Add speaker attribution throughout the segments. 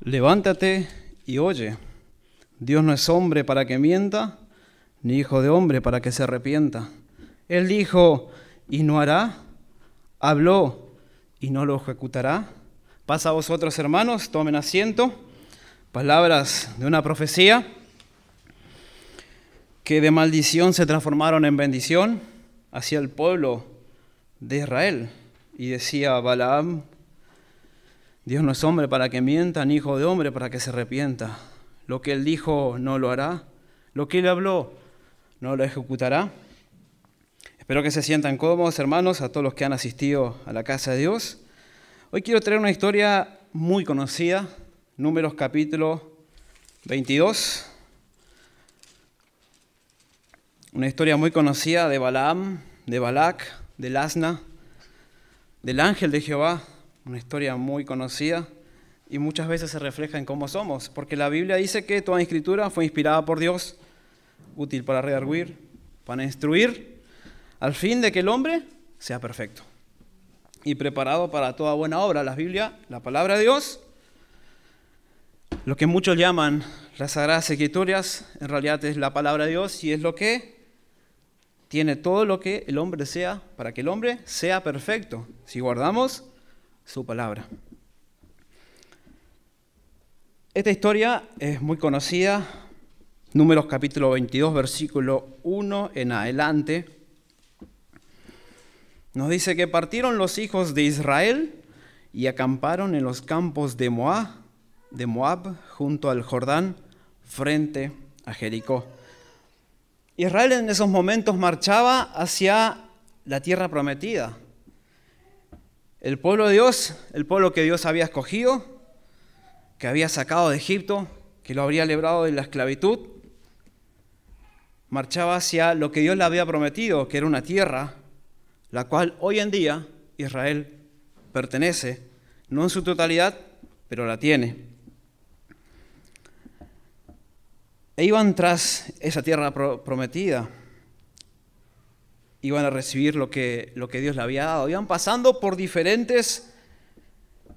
Speaker 1: levántate y oye. Dios no es hombre para que mienta, ni hijo de hombre para que se arrepienta. Él dijo, y no hará, habló, y no lo ejecutará. Pasa a vosotros, hermanos, tomen asiento. Palabras de una profecía que de maldición se transformaron en bendición hacia el pueblo de Israel. Y decía Balaam Dios no es hombre para que mienta, ni hijo de hombre para que se arrepienta. Lo que él dijo no lo hará. Lo que él habló no lo ejecutará. Espero que se sientan cómodos, hermanos, a todos los que han asistido a la casa de Dios. Hoy quiero traer una historia muy conocida, números capítulo 22. Una historia muy conocida de Balaam, de Balak, del asna, del ángel de Jehová, una historia muy conocida y muchas veces se refleja en cómo somos, porque la Biblia dice que toda escritura fue inspirada por Dios, útil para redarguir, para instruir, al fin de que el hombre sea perfecto y preparado para toda buena obra. La Biblia, la palabra de Dios, lo que muchos llaman las Sagradas Escrituras, en realidad es la palabra de Dios y es lo que tiene todo lo que el hombre sea, para que el hombre sea perfecto. Si guardamos su palabra. Esta historia es muy conocida, números capítulo 22, versículo 1 en adelante. Nos dice que partieron los hijos de Israel y acamparon en los campos de Moab, de Moab junto al Jordán, frente a Jericó. Israel en esos momentos marchaba hacia la tierra prometida, el pueblo de Dios, el pueblo que Dios había escogido, que había sacado de Egipto, que lo había librado de la esclavitud, marchaba hacia lo que Dios le había prometido, que era una tierra, la cual hoy en día Israel pertenece, no en su totalidad, pero la tiene. E iban tras esa tierra prometida iban a recibir lo que, lo que Dios le había dado. Iban pasando por diferentes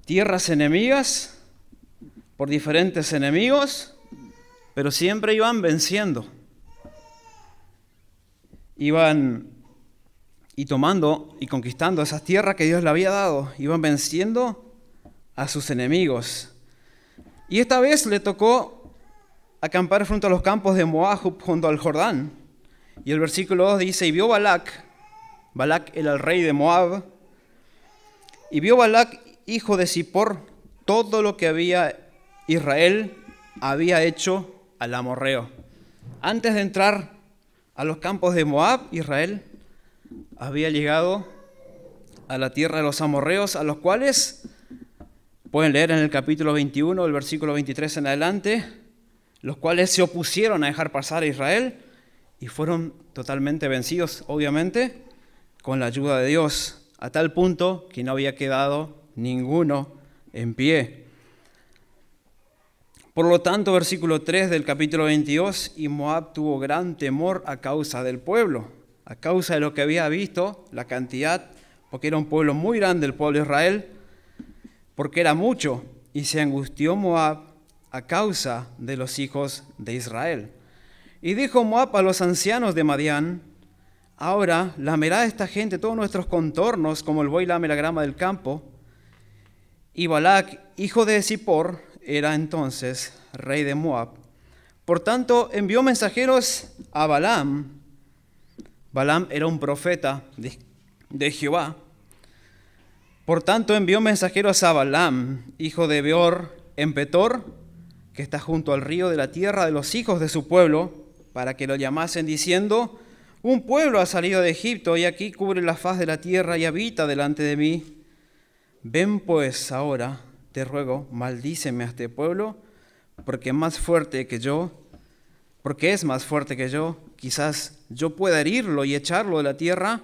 Speaker 1: tierras enemigas, por diferentes enemigos, pero siempre iban venciendo. Iban y tomando y conquistando esas tierras que Dios le había dado, iban venciendo a sus enemigos. Y esta vez le tocó acampar frente a los campos de Moab junto al Jordán. Y el versículo 2 dice, y vio Balac, Balac era el rey de Moab, y vio Balac, hijo de Zippor, todo lo que había Israel había hecho al amorreo. Antes de entrar a los campos de Moab, Israel había llegado a la tierra de los amorreos, a los cuales pueden leer en el capítulo 21, el versículo 23 en adelante, los cuales se opusieron a dejar pasar a Israel y fueron totalmente vencidos, obviamente, con la ayuda de Dios, a tal punto que no había quedado ninguno en pie. Por lo tanto, versículo 3 del capítulo 22, y Moab tuvo gran temor a causa del pueblo, a causa de lo que había visto, la cantidad, porque era un pueblo muy grande el pueblo de Israel, porque era mucho, y se angustió Moab a causa de los hijos de Israel. Y dijo Moab a los ancianos de Madián, ahora lamerá esta gente todos nuestros contornos como el buey la grama del campo. Y Balac, hijo de Zippor, era entonces rey de Moab. Por tanto, envió mensajeros a Balaam. Balaam era un profeta de, de Jehová. Por tanto, envió mensajeros a Balaam, hijo de Beor, en Petor, que está junto al río de la tierra de los hijos de su pueblo, para que lo llamasen diciendo, un pueblo ha salido de Egipto y aquí cubre la faz de la tierra y habita delante de mí. Ven pues ahora, te ruego, maldíceme a este pueblo, porque más fuerte que yo, porque es más fuerte que yo, quizás yo pueda herirlo y echarlo de la tierra.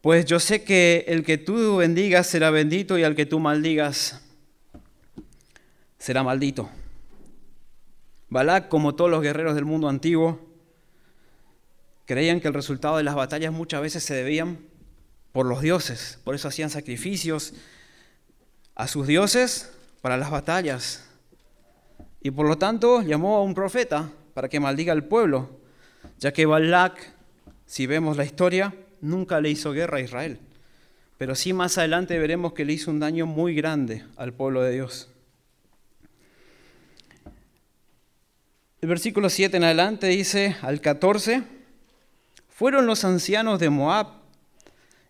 Speaker 1: Pues yo sé que el que tú bendigas será bendito y al que tú maldigas será maldito. Balak, como todos los guerreros del mundo antiguo, creían que el resultado de las batallas muchas veces se debían por los dioses, por eso hacían sacrificios a sus dioses para las batallas. Y por lo tanto llamó a un profeta para que maldiga al pueblo, ya que Balak, si vemos la historia, nunca le hizo guerra a Israel. Pero sí más adelante veremos que le hizo un daño muy grande al pueblo de Dios. El versículo 7 en adelante dice al 14, fueron los ancianos de Moab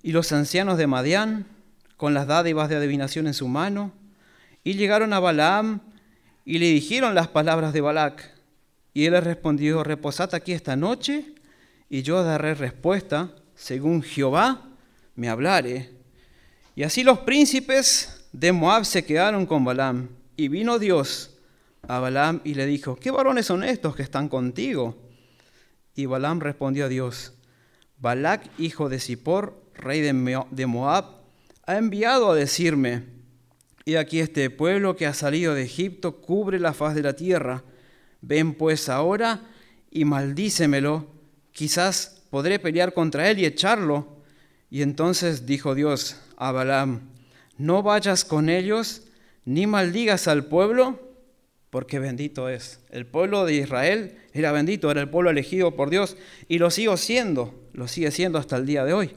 Speaker 1: y los ancianos de Madián con las dádivas de adivinación en su mano y llegaron a Balaam y le dijeron las palabras de Balac. Y él les respondió, reposad aquí esta noche y yo daré respuesta según Jehová me hablare. Y así los príncipes de Moab se quedaron con Balaam y vino Dios a Balaam y le dijo, ¿qué varones son estos que están contigo? Y Balaam respondió a Dios, Balak hijo de Zippor, rey de Moab, ha enviado a decirme, y aquí este pueblo que ha salido de Egipto cubre la faz de la tierra, ven pues ahora y maldícemelo, quizás podré pelear contra él y echarlo. Y entonces dijo Dios a Balaam, no vayas con ellos, ni maldigas al pueblo, porque bendito es. El pueblo de Israel era bendito, era el pueblo elegido por Dios y lo sigo siendo, lo sigue siendo hasta el día de hoy.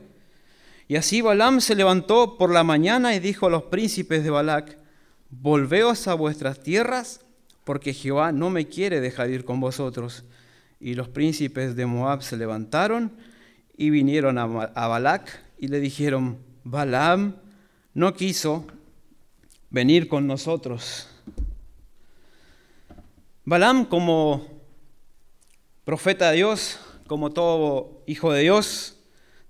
Speaker 1: Y así Balaam se levantó por la mañana y dijo a los príncipes de Balac, volveos a vuestras tierras, porque Jehová no me quiere dejar ir con vosotros. Y los príncipes de Moab se levantaron y vinieron a, Balac y le dijeron, Balaam no quiso venir con nosotros Balaam como profeta de Dios, como todo hijo de Dios,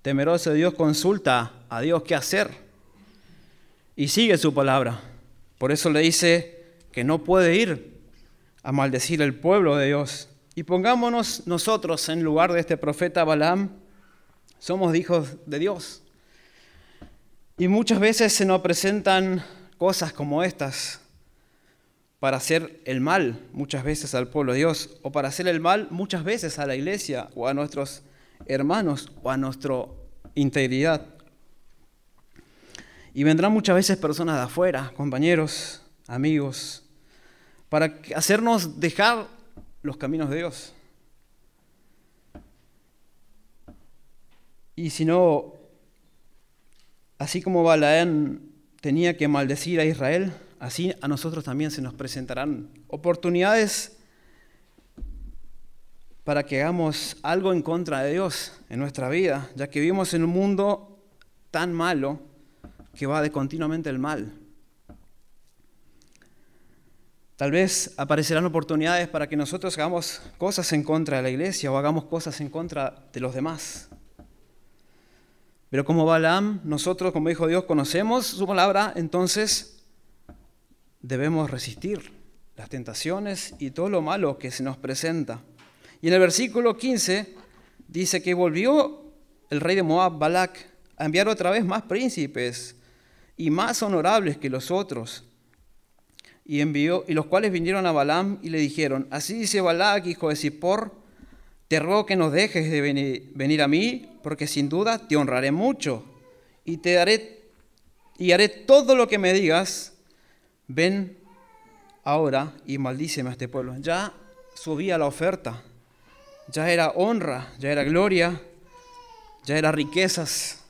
Speaker 1: temeroso de Dios, consulta a Dios qué hacer y sigue su palabra. Por eso le dice que no puede ir a maldecir el pueblo de Dios. Y pongámonos nosotros en lugar de este profeta Balaam, somos hijos de Dios. Y muchas veces se nos presentan cosas como estas, para hacer el mal muchas veces al pueblo de Dios o para hacer el mal muchas veces a la iglesia o a nuestros hermanos o a nuestra integridad. Y vendrán muchas veces personas de afuera, compañeros, amigos, para hacernos dejar los caminos de Dios. Y si no, así como Balaam tenía que maldecir a Israel, así a nosotros también se nos presentarán oportunidades para que hagamos algo en contra de Dios en nuestra vida, ya que vivimos en un mundo tan malo que va de continuamente el mal. Tal vez aparecerán oportunidades para que nosotros hagamos cosas en contra de la iglesia o hagamos cosas en contra de los demás. Pero como Balaam, nosotros como hijo de Dios conocemos su palabra, entonces debemos resistir las tentaciones y todo lo malo que se nos presenta. Y en el versículo 15 dice que volvió el rey de Moab, Balak, a enviar otra vez más príncipes y más honorables que los otros. Y, envió, y los cuales vinieron a Balaam y le dijeron, así dice Balak, hijo de Zippor, te ruego que no dejes de venir, venir a mí, porque sin duda te honraré mucho y te daré y haré todo lo que me digas, ven ahora y maldíceme a este pueblo. Ya subía la oferta, ya era honra, ya era gloria, ya era riquezas,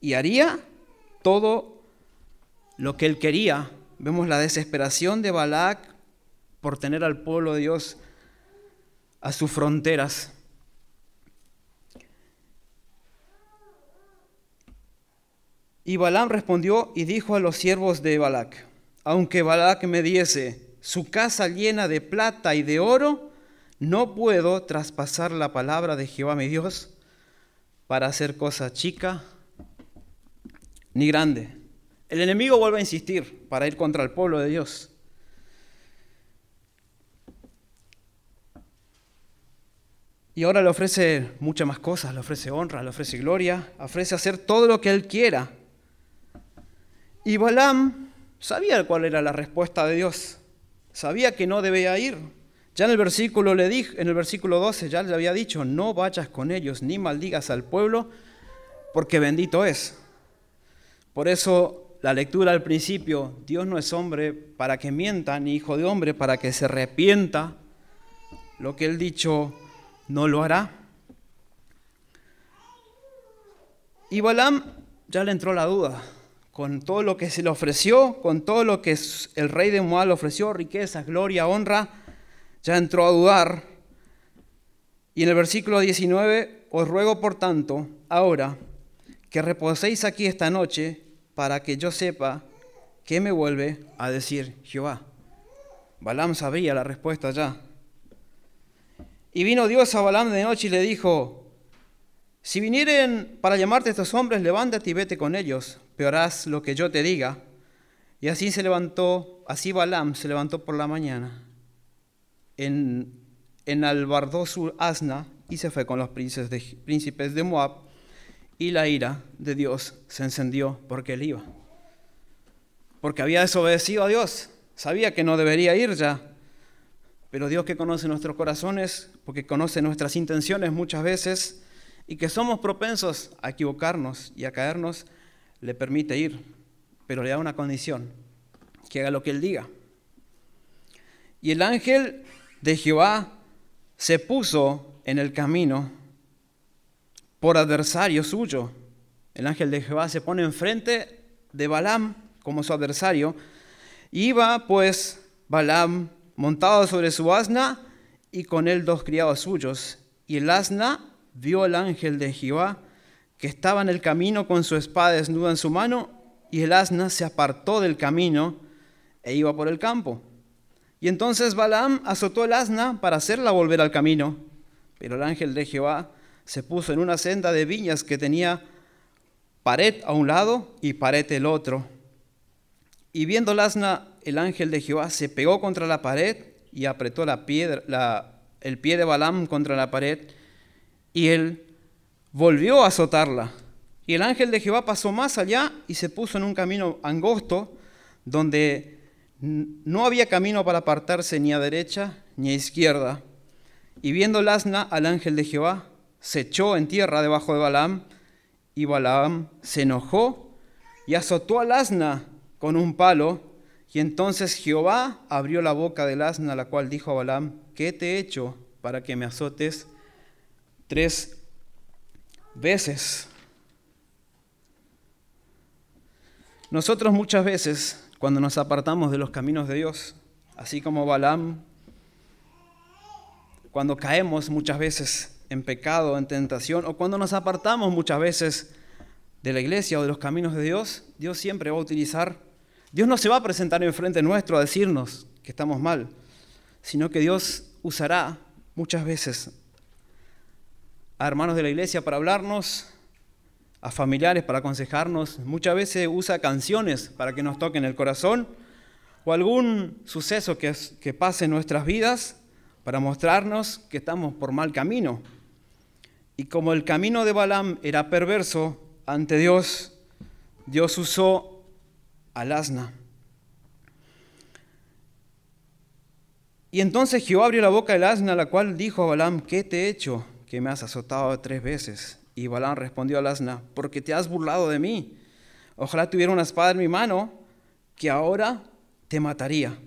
Speaker 1: y haría todo lo que él quería. Vemos la desesperación de Balac por tener al pueblo de Dios a sus fronteras. Y Balaam respondió y dijo a los siervos de Balac, aunque Balak me diese su casa llena de plata y de oro, no puedo traspasar la palabra de Jehová mi Dios para hacer cosa chica ni grande. El enemigo vuelve a insistir para ir contra el pueblo de Dios. Y ahora le ofrece muchas más cosas, le ofrece honra, le ofrece gloria, ofrece hacer todo lo que él quiera. Y Balaam sabía cuál era la respuesta de Dios, sabía que no debía ir. Ya en el versículo le dije, en el versículo 12 ya le había dicho, no vayas con ellos ni maldigas al pueblo, porque bendito es. Por eso la lectura al principio, Dios no es hombre para que mienta, ni hijo de hombre para que se arrepienta. Lo que él dicho no lo hará. Y Balaam ya le entró la duda con todo lo que se le ofreció, con todo lo que el rey de Moab le ofreció, riqueza, gloria, honra, ya entró a dudar. Y en el versículo 19, os ruego por tanto, ahora, que reposéis aquí esta noche, para que yo sepa qué me vuelve a decir Jehová. Balaam sabía la respuesta ya. Y vino Dios a Balaam de noche y le dijo, si vinieren para llamarte estos hombres, levántate y vete con ellos, peorás lo que yo te diga. Y así se levantó, así Balaam se levantó por la mañana, en, albardó su asna y se fue con los príncipes de Moab, y la ira de Dios se encendió porque él iba. Porque había desobedecido a Dios, sabía que no debería ir ya, pero Dios que conoce nuestros corazones, porque conoce nuestras intenciones muchas veces, y que somos propensos a equivocarnos y a caernos, le permite ir, pero le da una condición, que haga lo que él diga. Y el ángel de Jehová se puso en el camino por adversario suyo. El ángel de Jehová se pone enfrente de Balaam como su adversario. Iba pues Balaam montado sobre su asna y con él dos criados suyos. Y el asna vio el ángel de Jehová que estaba en el camino con su espada desnuda en su mano, y el asna se apartó del camino e iba por el campo. Y entonces Balaam azotó el asna para hacerla volver al camino, pero el ángel de Jehová se puso en una senda de viñas que tenía pared a un lado y pared el otro. Y viendo el asna, el ángel de Jehová se pegó contra la pared y apretó la piedra, el pie de Balaam contra la pared y él volvió a azotarla. Y el ángel de Jehová pasó más allá y se puso en un camino angosto donde no había camino para apartarse ni a derecha ni a izquierda. Y viendo el asna al ángel de Jehová, se echó en tierra debajo de Balaam, y Balaam se enojó y azotó al asna con un palo, y entonces Jehová abrió la boca del asna, la cual dijo a Balaam, ¿qué te he hecho para que me azotes tres veces. Nosotros muchas veces, cuando nos apartamos de los caminos de Dios, así como Balaam, cuando caemos muchas veces en pecado, en tentación, o cuando nos apartamos muchas veces de la iglesia o de los caminos de Dios, Dios siempre va a utilizar, Dios no se va a presentar enfrente nuestro a decirnos que estamos mal, sino que Dios usará muchas veces a hermanos de la iglesia para hablarnos, a familiares para aconsejarnos. Muchas veces usa canciones para que nos toquen el corazón o algún suceso que, pase en nuestras vidas para mostrarnos que estamos por mal camino. Y como el camino de Balaam era perverso ante Dios, Dios usó al asna. Y entonces Jehová abrió la boca del asna, la cual dijo a Balaam, ¿qué te he hecho? que me has azotado tres veces? Y Balaam respondió al asna, porque te has burlado de mí. Ojalá tuviera una espada en mi mano, que ahora te mataría.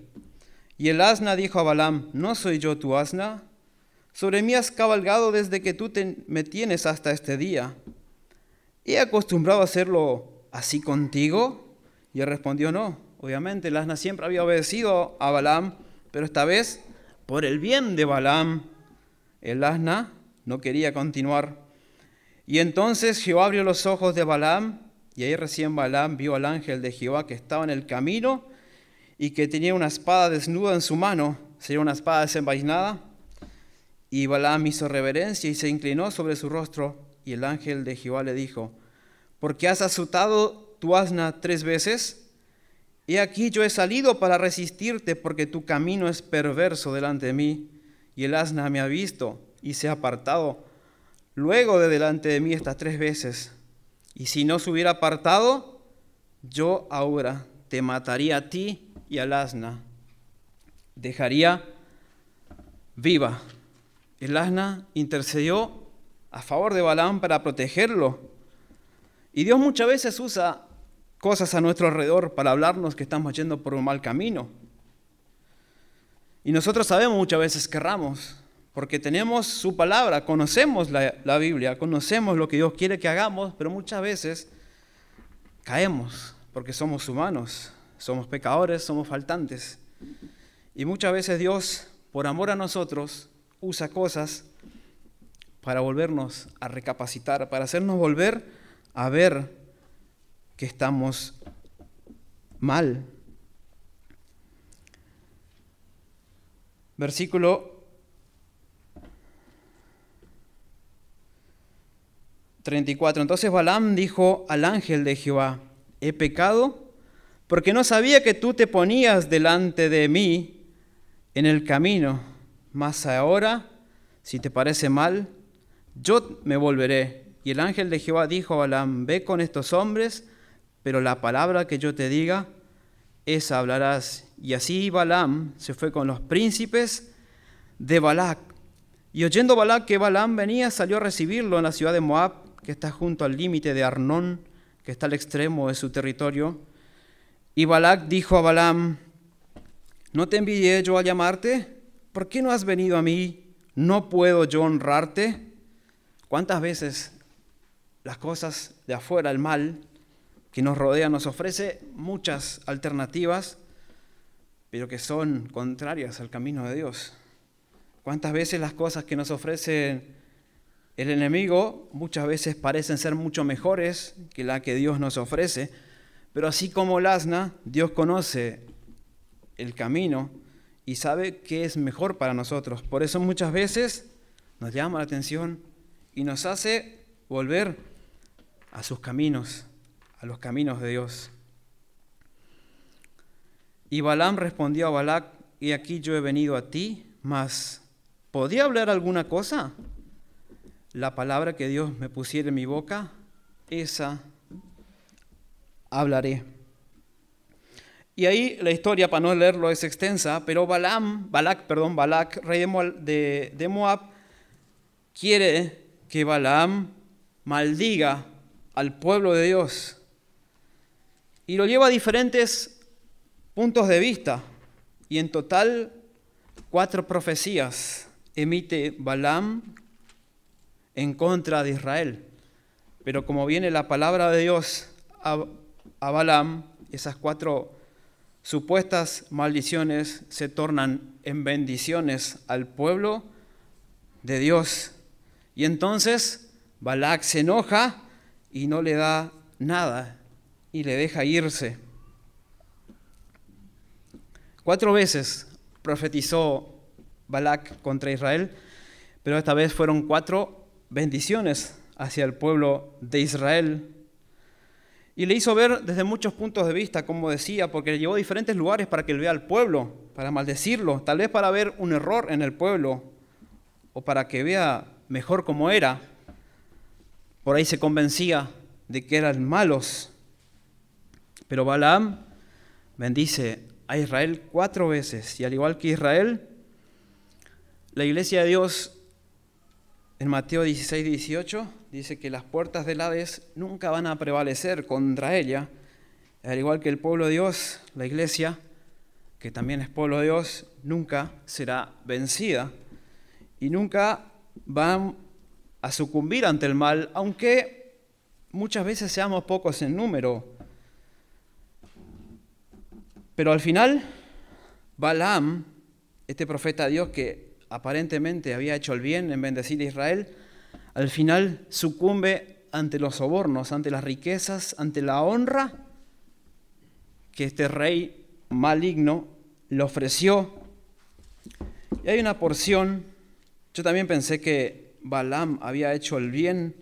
Speaker 1: Y el asna dijo a Balaam, ¿no soy yo tu asna? Sobre mí has cabalgado desde que tú me tienes hasta este día. ¿He acostumbrado a hacerlo así contigo? Y él respondió, no. Obviamente el asna siempre había obedecido a Balaam, pero esta vez, por el bien de Balaam, el asna no quería continuar. Y entonces Jehová abrió los ojos de Balaam, y ahí recién Balaam vio al ángel de Jehová que estaba en el camino y que tenía una espada desnuda en su mano, sería una espada desenvainada. Y Balaam hizo reverencia y se inclinó sobre su rostro, y el ángel de Jehová le dijo, porque has azotado tu asna tres veces? He aquí yo he salido para resistirte porque tu camino es perverso delante de mí, y el asna me ha visto y se ha apartado luego de delante de mí estas tres veces. Y si no se hubiera apartado, yo ahora te mataría a ti y al asna. Dejaría viva. El asna intercedió a favor de Balaam para protegerlo. Y Dios muchas veces usa cosas a nuestro alrededor para hablarnos que estamos yendo por un mal camino. Y nosotros sabemos muchas veces que erramos, porque tenemos su palabra, conocemos la, Biblia, conocemos lo que Dios quiere que hagamos, pero muchas veces caemos porque somos humanos, somos pecadores, somos faltantes. Y muchas veces Dios, por amor a nosotros, usa cosas para volvernos a recapacitar, para hacernos volver a ver que estamos mal. Versículo 34. Entonces Balaam dijo al ángel de Jehová, he pecado porque no sabía que tú te ponías delante de mí en el camino, mas ahora, si te parece mal, yo me volveré. Y el ángel de Jehová dijo a Balaam, ve con estos hombres, pero la palabra que yo te diga, esa hablarás. Y así Balaam se fue con los príncipes de Balac. Y oyendo Balac que Balaam venía, salió a recibirlo en la ciudad de Moab que está junto al límite de Arnón, que está al extremo de su territorio. Y Balac dijo a Balaam, ¿no te envidié yo a llamarte? ¿Por qué no has venido a mí? ¿No puedo yo honrarte? ¿Cuántas veces las cosas de afuera, el mal que nos rodea, nos ofrece muchas alternativas, pero que son contrarias al camino de Dios? ¿Cuántas veces las cosas que nos ofrecen el enemigo muchas veces parecen ser mucho mejores que la que Dios nos ofrece, pero así como el asna, Dios conoce el camino y sabe qué es mejor para nosotros. Por eso muchas veces nos llama la atención y nos hace volver a sus caminos, a los caminos de Dios. Y Balaam respondió a Balac, y aquí yo he venido a ti, mas ¿podía hablar alguna cosa? la palabra que Dios me pusiera en mi boca, esa hablaré. Y ahí la historia, para no leerlo, es extensa, pero Balaam, Balak, perdón, rey de, Moab, quiere que Balaam maldiga al pueblo de Dios. Y lo lleva a diferentes puntos de vista. Y en total, cuatro profecías emite Balaam en contra de Israel. Pero como viene la palabra de Dios a, Balaam, esas cuatro supuestas maldiciones se tornan en bendiciones al pueblo de Dios. Y entonces Balac se enoja y no le da nada y le deja irse. Cuatro veces profetizó Balac contra Israel, pero esta vez fueron cuatro bendiciones hacia el pueblo de Israel. Y le hizo ver desde muchos puntos de vista, como decía, porque le llevó a diferentes lugares para que él vea al pueblo, para maldecirlo, tal vez para ver un error en el pueblo, o para que vea mejor cómo era. Por ahí se convencía de que eran malos. Pero Balaam bendice a Israel cuatro veces, y al igual que Israel, la iglesia de Dios en Mateo 16, 18 dice que las puertas del Hades nunca van a prevalecer contra ella, al igual que el pueblo de Dios, la iglesia, que también es pueblo de Dios, nunca será vencida y nunca van a sucumbir ante el mal, aunque muchas veces seamos pocos en número. Pero al final, Balaam, este profeta de Dios que aparentemente había hecho el bien en bendecir a Israel, al final sucumbe ante los sobornos, ante las riquezas, ante la honra que este rey maligno le ofreció. Y hay una porción, yo también pensé que Balaam había hecho el bien.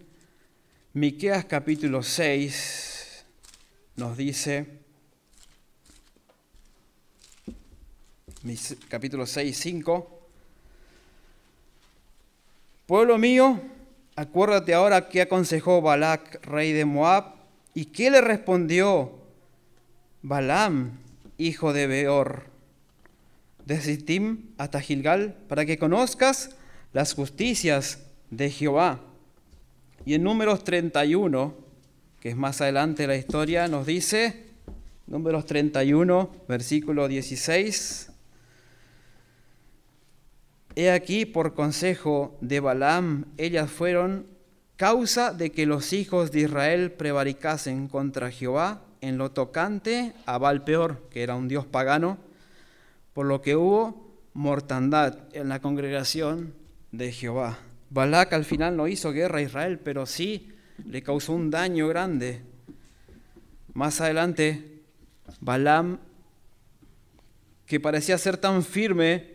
Speaker 1: Miqueas capítulo 6 nos dice, capítulo 6, 5. Pueblo mío, acuérdate ahora qué aconsejó Balac, rey de Moab, y qué le respondió Balaam, hijo de Beor, de Sittim hasta Gilgal, para que conozcas las justicias de Jehová. Y en números 31, que es más adelante la historia, nos dice, números 31, versículo 16, He aquí, por consejo de Balaam, ellas fueron causa de que los hijos de Israel prevaricasen contra Jehová en lo tocante a Baal Peor, que era un dios pagano, por lo que hubo mortandad en la congregación de Jehová. Balac al final no hizo guerra a Israel, pero sí le causó un daño grande. Más adelante, Balaam, que parecía ser tan firme,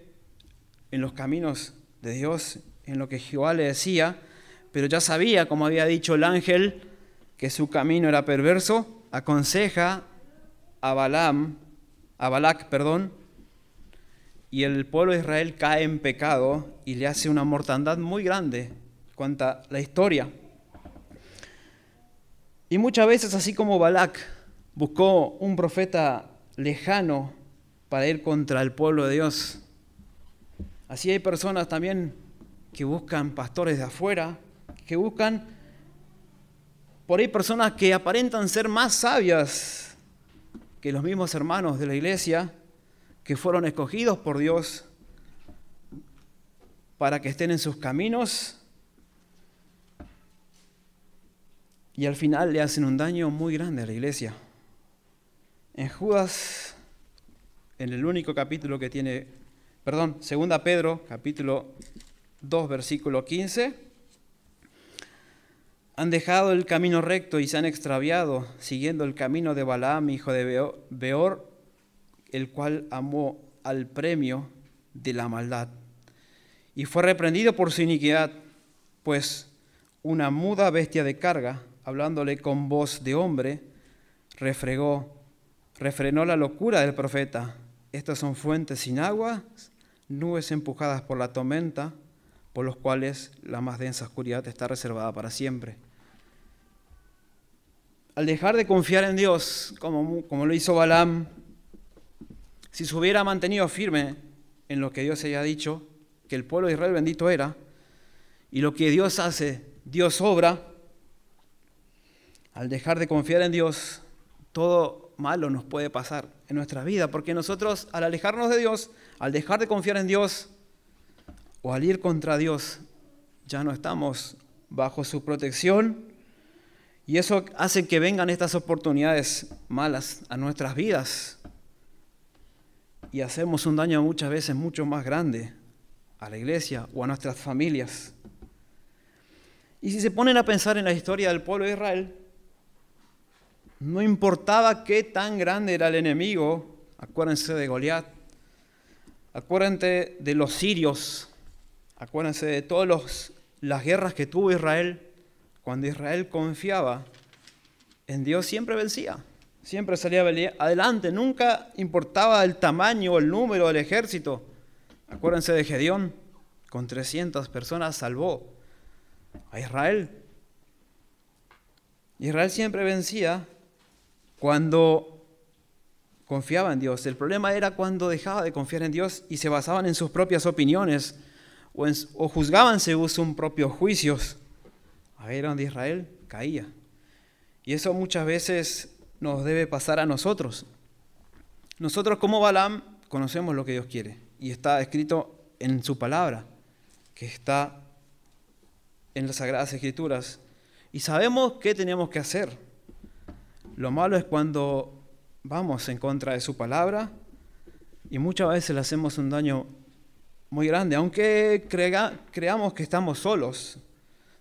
Speaker 1: en los caminos de Dios, en lo que Jehová le decía, pero ya sabía, como había dicho el ángel, que su camino era perverso, aconseja a Balaam, a Balak, perdón, y el pueblo de Israel cae en pecado y le hace una mortandad muy grande cuanta la historia. Y muchas veces, así como Balak buscó un profeta lejano para ir contra el pueblo de Dios, Así hay personas también que buscan pastores de afuera, que buscan, por ahí personas que aparentan ser más sabias que los mismos hermanos de la iglesia, que fueron escogidos por Dios para que estén en sus caminos y al final le hacen un daño muy grande a la iglesia. En Judas, en el único capítulo que tiene perdón, 2 Pedro capítulo 2 versículo 15. Han dejado el camino recto y se han extraviado, siguiendo el camino de Balaam, hijo de Beor, el cual amó al premio de la maldad. Y fue reprendido por su iniquidad, pues una muda bestia de carga, hablándole con voz de hombre, refregó, refrenó la locura del profeta. Estas son fuentes sin agua nubes empujadas por la tormenta, por los cuales la más densa oscuridad está reservada para siempre. Al dejar de confiar en Dios, como, lo hizo Balaam, si se hubiera mantenido firme en lo que Dios haya dicho, que el pueblo de Israel bendito era, y lo que Dios hace, Dios obra, al dejar de confiar en Dios, todo malo nos puede pasar en nuestra vida, porque nosotros al alejarnos de Dios al dejar de confiar en Dios o al ir contra Dios, ya no estamos bajo su protección y eso hace que vengan estas oportunidades malas a nuestras vidas y hacemos un daño muchas veces mucho más grande a la iglesia o a nuestras familias. Y si se ponen a pensar en la historia del pueblo de Israel, no importaba qué tan grande era el enemigo, acuérdense de Goliat, Acuérdense de los sirios, acuérdense de todas las guerras que tuvo Israel. Cuando Israel confiaba en Dios siempre vencía, siempre salía adelante, nunca importaba el tamaño o el número del ejército. Acuérdense de Gedeón, con 300 personas salvó a Israel. Israel siempre vencía cuando confiaba en Dios. El problema era cuando dejaba de confiar en Dios y se basaban en sus propias opiniones o, juzgaban según sus propios juicios. Ahí era donde Israel caía. Y eso muchas veces nos debe pasar a nosotros. Nosotros como Balaam conocemos lo que Dios quiere y está escrito en su palabra, que está en las Sagradas Escrituras. Y sabemos qué tenemos que hacer. Lo malo es cuando vamos en contra de su palabra y muchas veces le hacemos un daño muy grande, aunque creamos que estamos solos.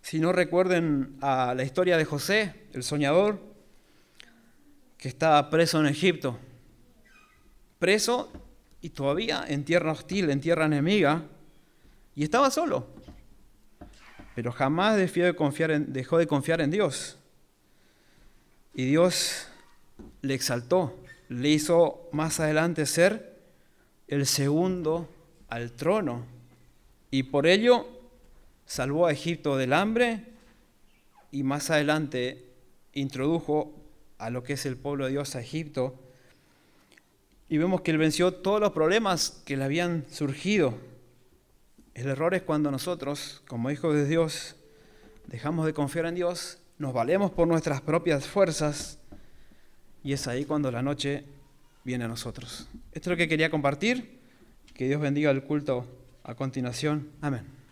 Speaker 1: Si no recuerden a la historia de José, el soñador, que estaba preso en Egipto, preso y todavía en tierra hostil, en tierra enemiga, y estaba solo. Pero jamás dejó de confiar dejó de confiar en Dios. Y Dios le exaltó, le hizo más adelante ser el segundo al trono. Y por ello salvó a Egipto del hambre y más adelante introdujo a lo que es el pueblo de Dios a Egipto. Y vemos que él venció todos los problemas que le habían surgido. El error es cuando nosotros, como hijos de Dios, dejamos de confiar en Dios, nos valemos por nuestras propias fuerzas y es ahí cuando la noche viene a nosotros. Esto es lo que quería compartir. Que Dios bendiga el culto a continuación. Amén.